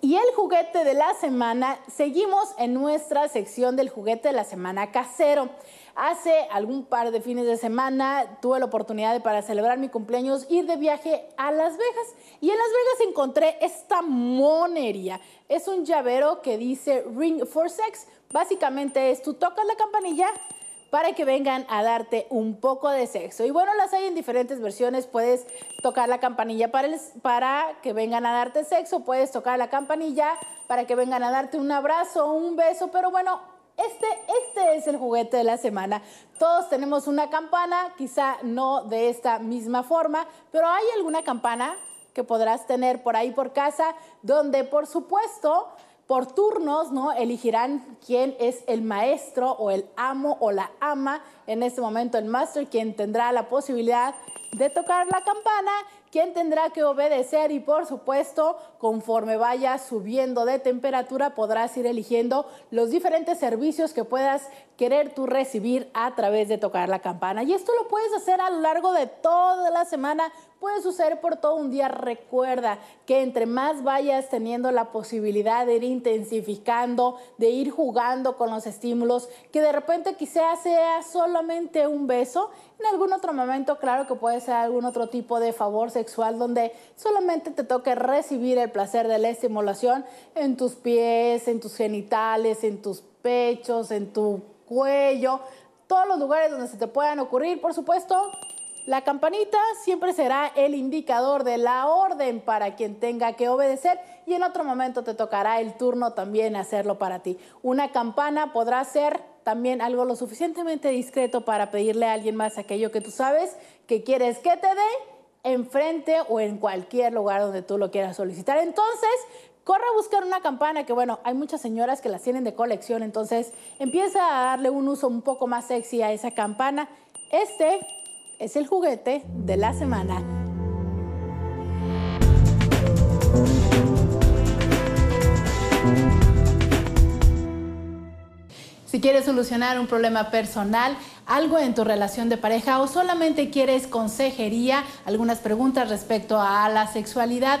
Y el juguete de la semana, seguimos en nuestra sección del juguete de la semana casero. Hace algún par de fines de semana tuve la oportunidad de para celebrar mi cumpleaños ir de viaje a Las Vegas y en Las Vegas encontré esta monería. Es un llavero que dice Ring for Sex. Básicamente es tú tocas la campanilla para que vengan a darte un poco de sexo. Y bueno, las hay en diferentes versiones. Puedes tocar la campanilla para, que vengan a darte sexo, puedes tocar la campanilla para que vengan a darte un abrazo, un beso, pero bueno, este, este es el juguete de la semana. Todos tenemos una campana, quizá no de esta misma forma, pero hay alguna campana que podrás tener por ahí por casa, donde por supuesto por turnos, ¿no? Elegirán quién es el maestro o el amo o la ama, en este momento el master, quien tendrá la posibilidad de tocar la campana, quien tendrá que obedecer y por supuesto, conforme vaya subiendo de temperatura, podrás ir eligiendo los diferentes servicios que puedas querer tú recibir a través de tocar la campana. Y esto lo puedes hacer a lo largo de toda la semana puede suceder por todo un día. Recuerda que entre más vayas teniendo la posibilidad de ir intensificando, de ir jugando con los estímulos, que de repente quizás sea solamente un beso, en algún otro momento, claro que puede ser algún otro tipo de favor sexual donde solamente te toque recibir el placer de la estimulación en tus pies, en tus genitales, en tus pechos, en tu cuello, todos los lugares donde se te puedan ocurrir, por supuesto, la campanita siempre será el indicador de la orden para quien tenga que obedecer y en otro momento te tocará el turno también hacerlo para ti. Una campana podrá ser también algo lo suficientemente discreto para pedirle a alguien más aquello que tú sabes que quieres que te dé enfrente o en cualquier lugar donde tú lo quieras solicitar. Entonces, corre a buscar una campana que bueno, hay muchas señoras que las tienen de colección, entonces empieza a darle un uso un poco más sexy a esa campana. Este es el juguete de la semana. Si quieres solucionar un problema personal, algo en tu relación de pareja o solamente quieres consejería, algunas preguntas respecto a la sexualidad,